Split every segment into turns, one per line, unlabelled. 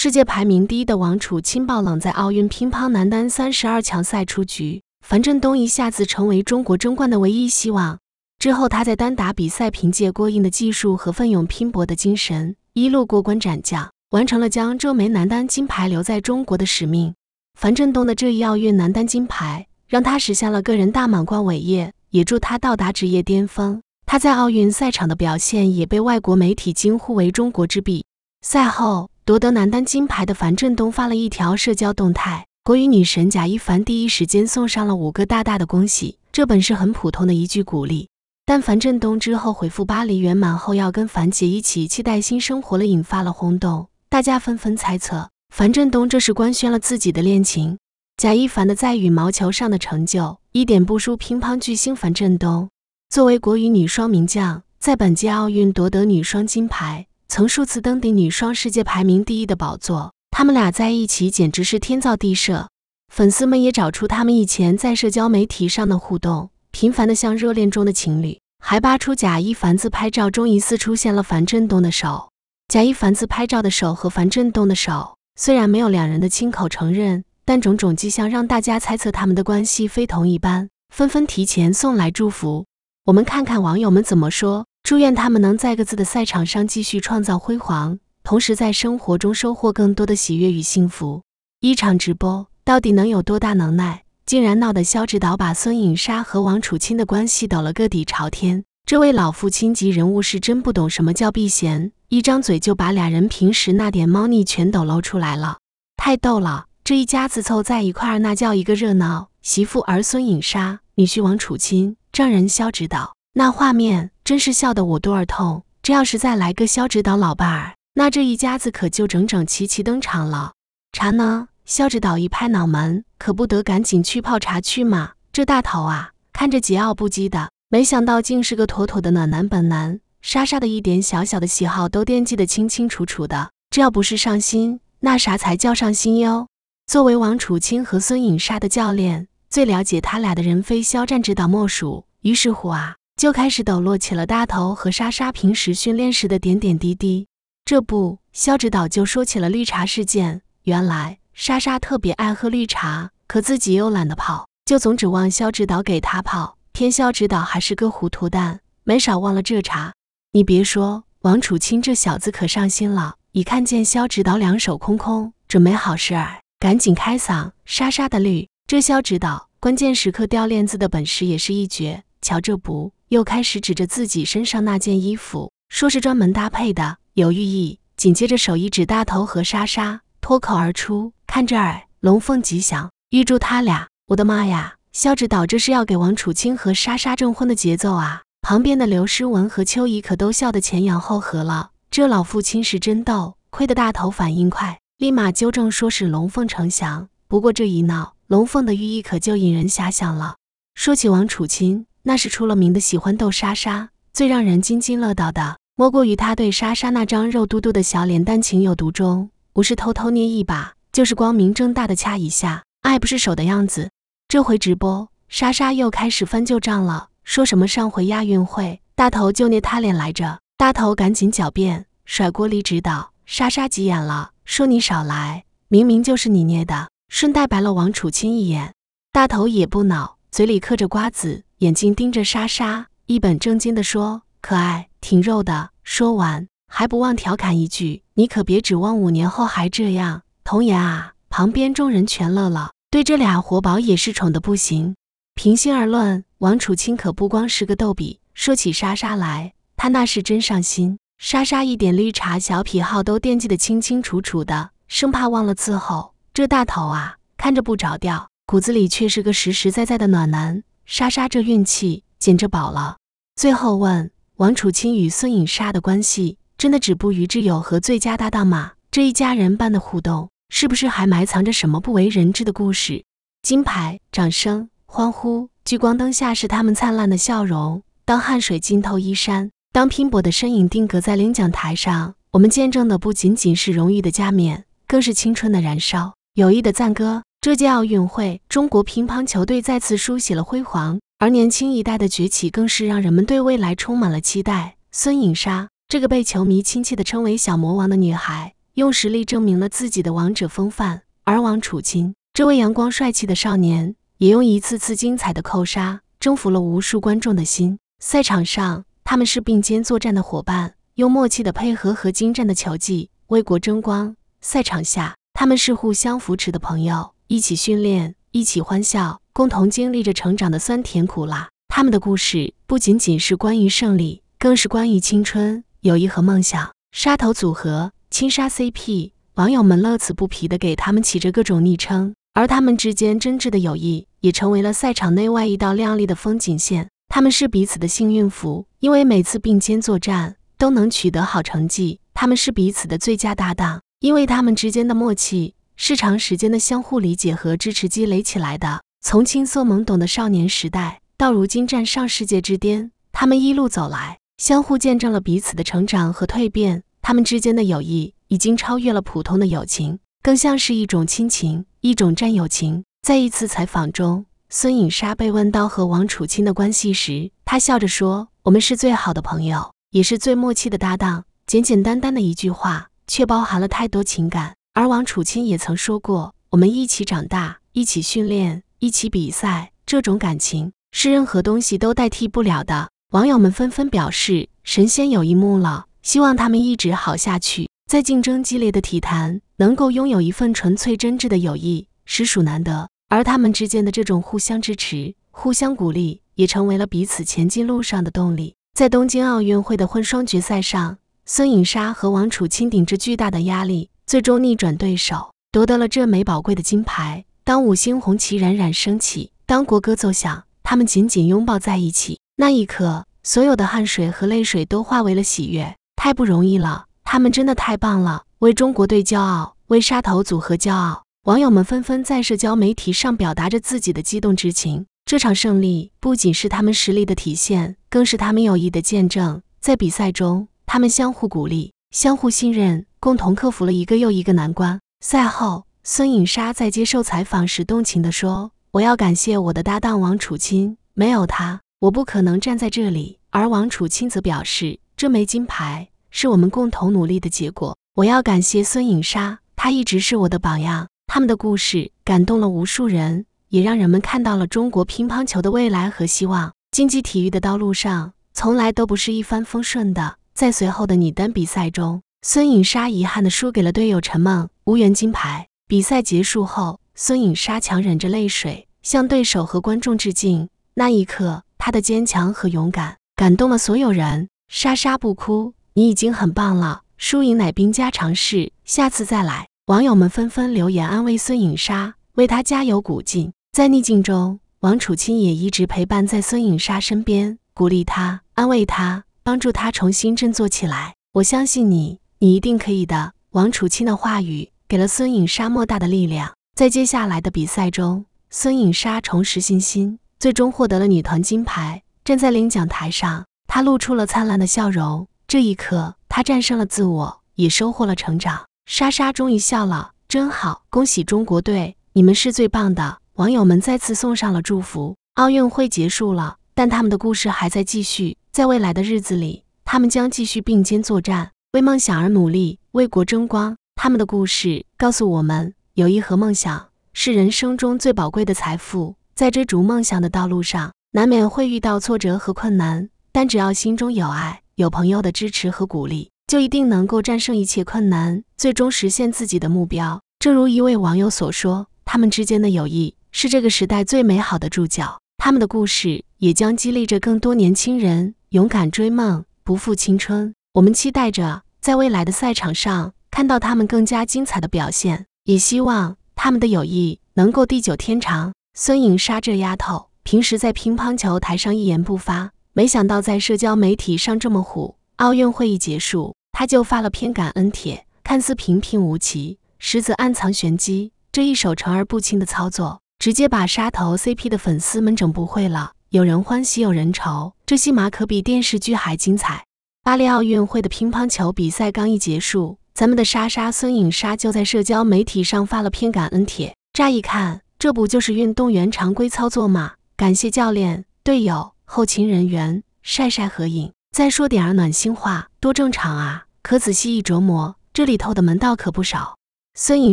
世界排名第一的王楚钦爆冷在奥运乒乓男单三十二强赛出局，樊振东一下子成为中国争冠的唯一希望。之后，他在单打比赛凭借过硬的技术和奋勇拼搏的精神，一路过关斩将，完成了将这枚男单金牌留在中国的使命。樊振东的这一奥运男单金牌，让他实现了个人大满贯伟业，也助他到达职业巅峰。他在奥运赛场的表现也被外国媒体惊呼为中国之笔。赛后。夺得男单金牌的樊振东发了一条社交动态，国羽女神贾一凡第一时间送上了五个大大的恭喜。这本是很普通的一句鼓励，但樊振东之后回复“巴黎圆满后要跟樊姐一起期待新生活了”，引发了轰动，大家纷纷猜测樊振东这是官宣了自己的恋情。贾一凡的在羽毛球上的成就一点不输乒乓巨星樊振东，作为国羽女双名将，在本届奥运夺得女双金牌。曾数次登顶女双世界排名第一的宝座，他们俩在一起简直是天造地设。粉丝们也找出他们以前在社交媒体上的互动，频繁的像热恋中的情侣，还扒出贾一凡自拍照中疑似出现了樊振东的手。贾一凡自拍照的手和樊振东的手，虽然没有两人的亲口承认，但种种迹象让大家猜测他们的关系非同一般，纷纷提前送来祝福。我们看看网友们怎么说。祝愿他们能在各自的赛场上继续创造辉煌，同时在生活中收获更多的喜悦与幸福。一场直播到底能有多大能耐？竟然闹得肖指导把孙颖莎和王楚钦的关系抖了个底朝天。这位老父亲级人物是真不懂什么叫避嫌，一张嘴就把俩人平时那点猫腻全抖露出来了，太逗了！这一家子凑在一块儿，那叫一个热闹。媳妇儿孙颖莎，女婿王楚钦，丈人肖指导。那画面真是笑得我肚儿痛。这要是再来个肖指导老伴儿，那这一家子可就整整齐齐登场了。茶呢？肖指导一拍脑门，可不得赶紧去泡茶去嘛。这大头啊，看着桀骜不羁的，没想到竟是个妥妥的暖男本男。莎莎的一点小小的喜好都惦记得清清楚楚的。这要不是上心，那啥才叫上心哟。作为王楚钦和孙颖莎的教练，最了解他俩的人非肖战指导莫属。于是乎啊。就开始抖落起了大头和莎莎平时训练时的点点滴滴。这不，肖指导就说起了绿茶事件。原来莎莎特别爱喝绿茶，可自己又懒得泡，就总指望肖指导给她泡。天，肖指导还是个糊涂蛋，没少忘了这茬。你别说，王楚钦这小子可上心了，一看见肖指导两手空空，准没好事儿，赶紧开嗓。莎莎的绿，这肖指导关键时刻掉链子的本事也是一绝。瞧这不。又开始指着自己身上那件衣服，说是专门搭配的，有寓意。紧接着手一指大头和莎莎，脱口而出：“看这儿，龙凤吉祥，预祝他俩！”我的妈呀，肖指导这是要给王楚钦和莎莎证婚的节奏啊！旁边的刘诗雯和邱怡可都笑得前仰后合了。这老父亲是真逗，亏得大头反应快，立马纠正说是龙凤呈祥。不过这一闹，龙凤的寓意可就引人遐想了。说起王楚钦。那是出了名的喜欢逗莎莎，最让人津津乐道的，莫过于他对莎莎那张肉嘟嘟的小脸蛋情有独钟，不是偷偷捏一把，就是光明正大的掐一下，爱不释手的样子。这回直播，莎莎又开始翻旧账了，说什么上回亚运会大头就捏她脸来着，大头赶紧狡辩，甩锅离指导。莎莎急眼了，说你少来，明明就是你捏的，顺带白了王楚钦一眼。大头也不恼，嘴里嗑着瓜子。眼睛盯着莎莎，一本正经地说：“可爱，挺肉的。”说完还不忘调侃一句：“你可别指望五年后还这样。”童颜啊，旁边众人全乐了，对这俩活宝也是宠得不行。平心而论，王楚钦可不光是个逗比，说起莎莎来，他那是真上心，莎莎一点绿茶小癖好都惦记得清清楚楚的，生怕忘了伺候。这大头啊，看着不着调，骨子里却是个实实在在的暖男。莎莎这运气简直宝了。最后问王楚钦与孙颖莎的关系，真的止步于挚友和最佳搭档吗？这一家人般的互动，是不是还埋藏着什么不为人知的故事？金牌、掌声、欢呼，聚光灯下是他们灿烂的笑容。当汗水浸透衣衫，当拼搏的身影定格在领奖台上，我们见证的不仅仅是荣誉的加冕，更是青春的燃烧，友谊的赞歌。这届奥运会，中国乒乓球队再次书写了辉煌，而年轻一代的崛起更是让人们对未来充满了期待。孙颖莎，这个被球迷亲切地称为“小魔王”的女孩，用实力证明了自己的王者风范；而王楚钦，这位阳光帅气的少年，也用一次次精彩的扣杀征服了无数观众的心。赛场上，他们是并肩作战的伙伴，用默契的配合和精湛的球技为国争光；赛场下，他们是互相扶持的朋友。一起训练，一起欢笑，共同经历着成长的酸甜苦辣。他们的故事不仅仅是关于胜利，更是关于青春、友谊和梦想。莎头组合、轻沙 CP，网友们乐此不疲地给他们起着各种昵称，而他们之间真挚的友谊也成为了赛场内外一道亮丽的风景线。他们是彼此的幸运符，因为每次并肩作战都能取得好成绩；他们是彼此的最佳搭档，因为他们之间的默契。是长时间的相互理解和支持积累起来的。从青涩懵懂的少年时代，到如今站上世界之巅，他们一路走来，相互见证了彼此的成长和蜕变。他们之间的友谊已经超越了普通的友情，更像是一种亲情，一种战友情。在一次采访中，孙颖莎被问到和王楚钦的关系时，她笑着说：“我们是最好的朋友，也是最默契的搭档。”简简单单的一句话，却包含了太多情感。而王楚钦也曾说过：“我们一起长大，一起训练，一起比赛，这种感情是任何东西都代替不了的。”网友们纷纷表示：“神仙有一幕了，希望他们一直好下去，在竞争激烈的体坛，能够拥有一份纯粹真挚的友谊，实属难得。而他们之间的这种互相支持、互相鼓励，也成为了彼此前进路上的动力。”在东京奥运会的混双决赛上，孙颖莎和王楚钦顶着巨大的压力。最终逆转对手，夺得了这枚宝贵的金牌。当五星红旗冉冉升起，当国歌奏响，他们紧紧拥抱在一起。那一刻，所有的汗水和泪水都化为了喜悦。太不容易了，他们真的太棒了！为中国队骄傲，为沙头组合骄傲！网友们纷纷在社交媒体上表达着自己的激动之情。这场胜利不仅是他们实力的体现，更是他们友谊的见证。在比赛中，他们相互鼓励。相互信任，共同克服了一个又一个难关。赛后，孙颖莎在接受采访时动情地说：“我要感谢我的搭档王楚钦，没有他，我不可能站在这里。”而王楚钦则表示：“这枚金牌是我们共同努力的结果，我要感谢孙颖莎，她一直是我的榜样。”他们的故事感动了无数人，也让人们看到了中国乒乓球的未来和希望。竞技体育的道路上，从来都不是一帆风顺的。在随后的女单比赛中，孙颖莎遗憾的输给了队友陈梦，无缘金牌。比赛结束后，孙颖莎强忍着泪水，向对手和观众致敬。那一刻，她的坚强和勇敢感动了所有人。莎莎不哭，你已经很棒了。输赢乃兵家常事，下次再来。网友们纷纷留言安慰孙颖莎，为她加油鼓劲。在逆境中，王楚钦也一直陪伴在孙颖莎身边，鼓励她，安慰她。帮助他重新振作起来，我相信你，你一定可以的。王楚钦的话语给了孙颖莎莫大的力量，在接下来的比赛中，孙颖莎重拾信心，最终获得了女团金牌。站在领奖台上，她露出了灿烂的笑容。这一刻，她战胜了自我，也收获了成长。莎莎终于笑了，真好！恭喜中国队，你们是最棒的！网友们再次送上了祝福。奥运会结束了。但他们的故事还在继续，在未来的日子里，他们将继续并肩作战，为梦想而努力，为国争光。他们的故事告诉我们，友谊和梦想是人生中最宝贵的财富。在追逐梦想的道路上，难免会遇到挫折和困难，但只要心中有爱，有朋友的支持和鼓励，就一定能够战胜一切困难，最终实现自己的目标。正如一位网友所说，他们之间的友谊是这个时代最美好的注脚。他们的故事也将激励着更多年轻人勇敢追梦，不负青春。我们期待着在未来的赛场上看到他们更加精彩的表现，也希望他们的友谊能够地久天长。孙颖莎这丫头平时在乒乓球台上一言不发，没想到在社交媒体上这么虎。奥运会一结束，她就发了篇感恩帖，看似平平无奇，实则暗藏玄机。这一手成而不清的操作。直接把莎头 CP 的粉丝们整不会了，有人欢喜有人愁，这戏码可比电视剧还精彩。巴黎奥运会的乒乓球比赛刚一结束，咱们的莎莎孙颖莎就在社交媒体上发了篇感恩帖。乍一看，这不就是运动员常规操作吗？感谢教练、队友、后勤人员，晒晒合影，再说点儿暖心话，多正常啊！可仔细一琢磨，这里头的门道可不少。孙颖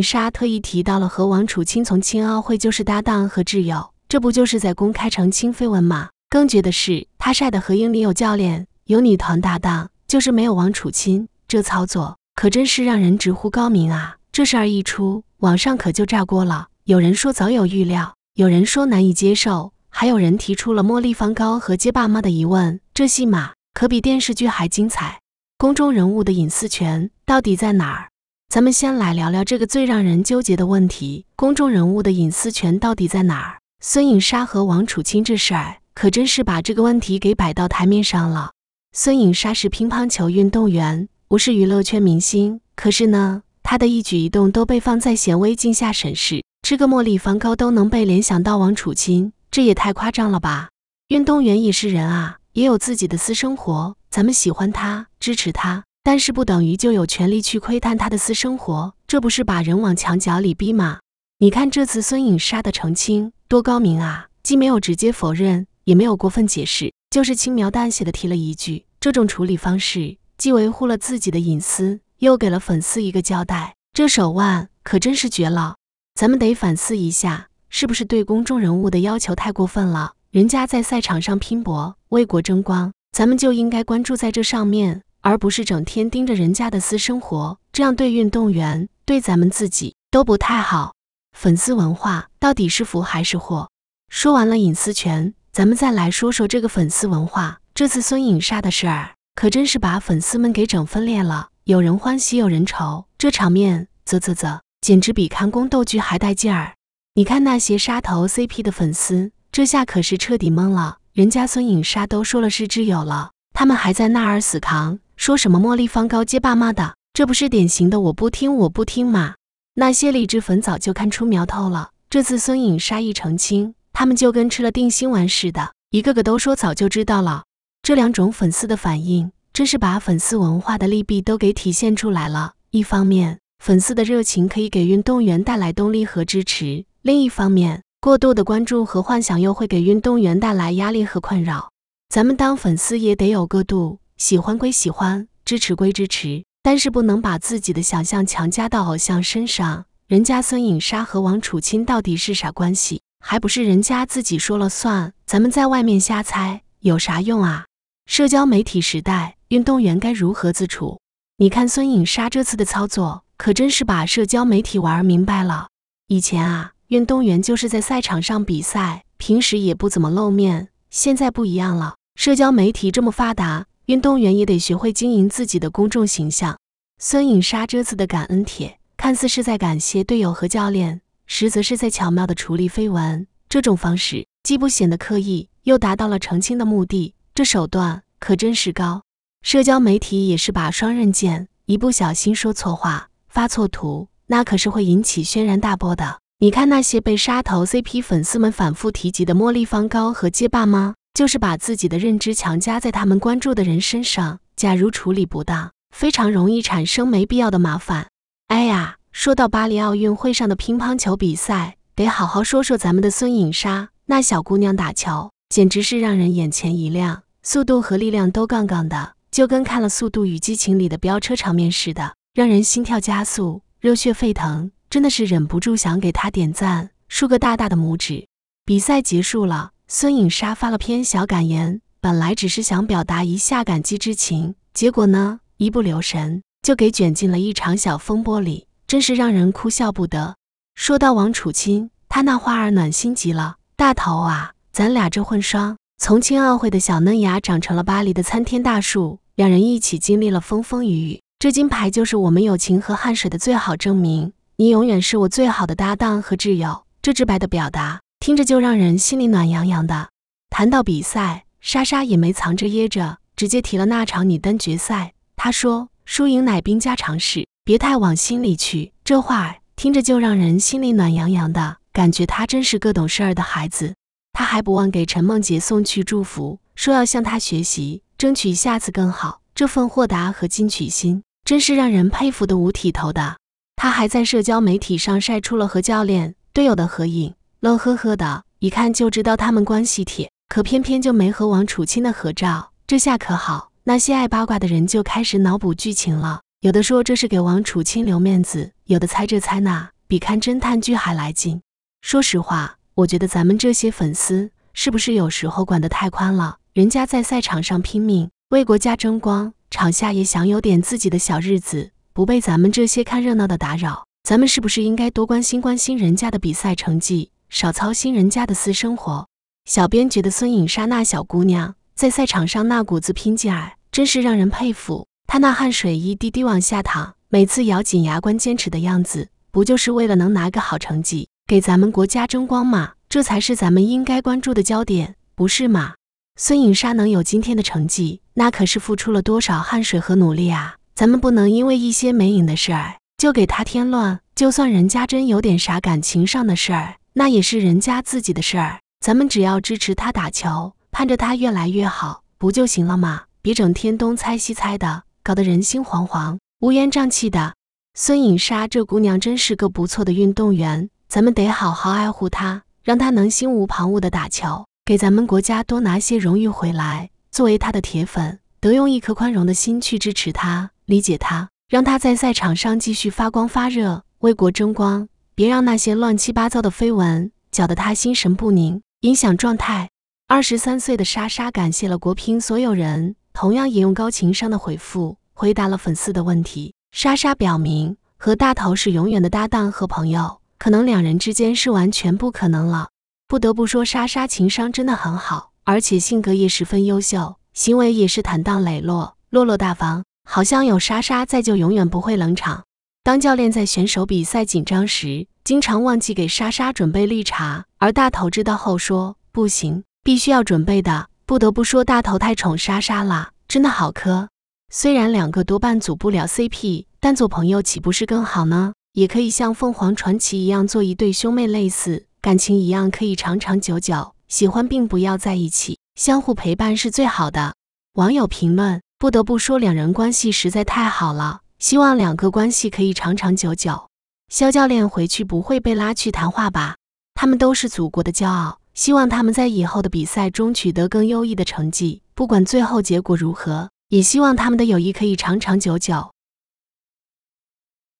莎特意提到了和王楚钦从青奥会就是搭档和挚友，这不就是在公开澄清绯闻吗？更绝的是，他晒的合影里有教练，有女团搭档，就是没有王楚钦，这操作可真是让人直呼高明啊！这事儿一出，网上可就炸锅了。有人说早有预料，有人说难以接受，还有人提出了茉莉方高和接爸妈的疑问。这戏码可比电视剧还精彩。公众人物的隐私权到底在哪儿？咱们先来聊聊这个最让人纠结的问题：公众人物的隐私权到底在哪儿？孙颖莎和王楚钦这事儿可真是把这个问题给摆到台面上了。孙颖莎是乒乓球运动员，不是娱乐圈明星，可是呢，她的一举一动都被放在显微镜下审视，吃个茉莉方糕都能被联想到王楚钦，这也太夸张了吧？运动员也是人啊，也有自己的私生活。咱们喜欢他，支持他。但是不等于就有权利去窥探他的私生活，这不是把人往墙角里逼吗？你看这次孙颖莎的澄清多高明啊，既没有直接否认，也没有过分解释，就是轻描淡写的提了一句。这种处理方式既维护了自己的隐私，又给了粉丝一个交代，这手腕可真是绝了。咱们得反思一下，是不是对公众人物的要求太过分了？人家在赛场上拼搏，为国争光，咱们就应该关注在这上面。而不是整天盯着人家的私生活，这样对运动员、对咱们自己都不太好。粉丝文化到底是福还是祸？说完了隐私权，咱们再来说说这个粉丝文化。这次孙颖莎的事儿可真是把粉丝们给整分裂了，有人欢喜有人愁，这场面啧啧啧，简直比看宫斗剧还带劲儿。你看那些杀头 CP 的粉丝，这下可是彻底懵了，人家孙颖莎都说了是挚友了，他们还在那儿死扛。说什么茉莉方高接爸妈的，这不是典型的我不听我不听嘛？那些理智粉早就看出苗头了，这次孙颖莎一澄清，他们就跟吃了定心丸似的，一个个都说早就知道了。这两种粉丝的反应，真是把粉丝文化的利弊都给体现出来了。一方面，粉丝的热情可以给运动员带来动力和支持；另一方面，过度的关注和幻想又会给运动员带来压力和困扰。咱们当粉丝也得有个度。喜欢归喜欢，支持归支持，但是不能把自己的想象强加到偶像身上。人家孙颖莎和王楚钦到底是啥关系，还不是人家自己说了算？咱们在外面瞎猜有啥用啊？社交媒体时代，运动员该如何自处？你看孙颖莎这次的操作，可真是把社交媒体玩明白了。以前啊，运动员就是在赛场上比赛，平时也不怎么露面。现在不一样了，社交媒体这么发达。运动员也得学会经营自己的公众形象。孙颖莎这次的感恩帖看似是在感谢队友和教练，实则是在巧妙的处理绯闻。这种方式既不显得刻意，又达到了澄清的目的。这手段可真是高！社交媒体也是把双刃剑，一不小心说错话、发错图，那可是会引起轩然大波的。你看那些被杀头 CP 粉丝们反复提及的茉莉方高和街霸吗？就是把自己的认知强加在他们关注的人身上，假如处理不当，非常容易产生没必要的麻烦。哎呀，说到巴黎奥运会上的乒乓球比赛，得好好说说咱们的孙颖莎。那小姑娘打球简直是让人眼前一亮，速度和力量都杠杠的，就跟看了《速度与激情》里的飙车场面似的，让人心跳加速，热血沸腾，真的是忍不住想给她点赞，竖个大大的拇指。比赛结束了。孙颖莎发了篇小感言，本来只是想表达一下感激之情，结果呢，一不留神就给卷进了一场小风波里，真是让人哭笑不得。说到王楚钦，他那话儿暖心极了，大头啊，咱俩这混双从青奥会的小嫩芽长成了巴黎的参天大树，两人一起经历了风风雨雨，这金牌就是我们友情和汗水的最好证明。你永远是我最好的搭档和挚友，这直白的表达。听着就让人心里暖洋洋的。谈到比赛，莎莎也没藏着掖着，直接提了那场女单决赛。她说：“输赢乃兵家常事，别太往心里去。”这话听着就让人心里暖洋洋的，感觉她真是个懂事儿的孩子。她还不忘给陈梦洁送去祝福，说要向她学习，争取下次更好。这份豁达和进取心，真是让人佩服的五体投地。她还在社交媒体上晒出了和教练、队友的合影。乐呵呵的，一看就知道他们关系铁，可偏偏就没和王楚钦的合照，这下可好，那些爱八卦的人就开始脑补剧情了。有的说这是给王楚钦留面子，有的猜这猜那，比看侦探剧还来劲。说实话，我觉得咱们这些粉丝是不是有时候管得太宽了？人家在赛场上拼命为国家争光，场下也想有点自己的小日子，不被咱们这些看热闹的打扰。咱们是不是应该多关心关心人家的比赛成绩？少操心人家的私生活。小编觉得孙颖莎那小姑娘在赛场上那股子拼劲儿，真是让人佩服。她那汗水一滴滴往下淌，每次咬紧牙关坚持的样子，不就是为了能拿个好成绩，给咱们国家争光吗？这才是咱们应该关注的焦点，不是吗？孙颖莎能有今天的成绩，那可是付出了多少汗水和努力啊！咱们不能因为一些没影的事儿就给她添乱。就算人家真有点啥感情上的事儿。那也是人家自己的事儿，咱们只要支持他打球，盼着他越来越好，不就行了吗？别整天东猜西猜的，搞得人心惶惶、乌烟瘴气的。孙颖莎这姑娘真是个不错的运动员，咱们得好好爱护她，让她能心无旁骛地打球，给咱们国家多拿些荣誉回来。作为她的铁粉，得用一颗宽容的心去支持她、理解她，让她在赛场上继续发光发热，为国争光。别让那些乱七八糟的绯闻搅得他心神不宁，影响状态。二十三岁的莎莎感谢了国乒所有人，同样也用高情商的回复回答了粉丝的问题。莎莎表明和大头是永远的搭档和朋友，可能两人之间是完全不可能了。不得不说，莎莎情商真的很好，而且性格也十分优秀，行为也是坦荡磊落、落落大方，好像有莎莎在就永远不会冷场。当教练在选手比赛紧张时，经常忘记给莎莎准备绿茶，而大头知道后说：“不行，必须要准备的。”不得不说，大头太宠莎莎了，真的好磕。虽然两个多半组不了 CP，但做朋友岂不是更好呢？也可以像《凤凰传奇》一样做一对兄妹，类似感情一样可以长长久久。喜欢并不要在一起，相互陪伴是最好的。网友评论：不得不说，两人关系实在太好了。希望两个关系可以长长久久。肖教练回去不会被拉去谈话吧？他们都是祖国的骄傲，希望他们在以后的比赛中取得更优异的成绩。不管最后结果如何，也希望他们的友谊可以长长久久。